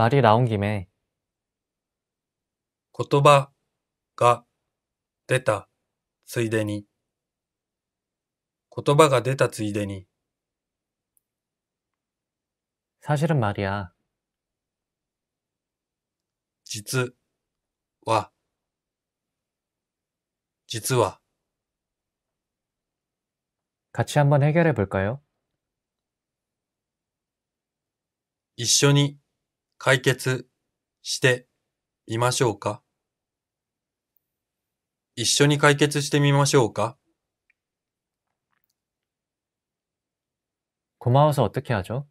말이 나온 김에 言葉が出たついでに言葉が出たついでに 사실은 말이야. 実は実は 같이 한번 해결해 볼까요? 一緒に解決してみましょうか一緒に解決してみましょうか고마워어떻게하죠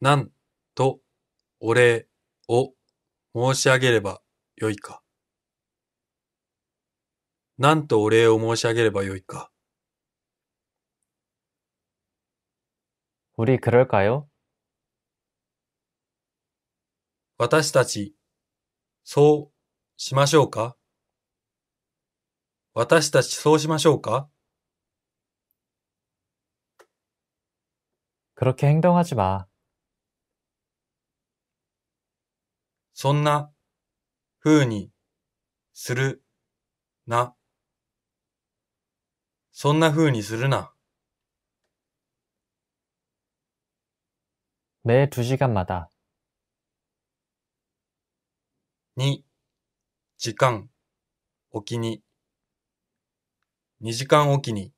なんとお礼を申し上げればよいか。なんとお礼を申し上げればよいか。우리그럴까요私たち、そうしましょうか私たちそうしましょうか그렇게행동하지마そんなふうにするな。そんな風にするな。매2시간마다2、時間、おきに。2時間おきに二時間おきに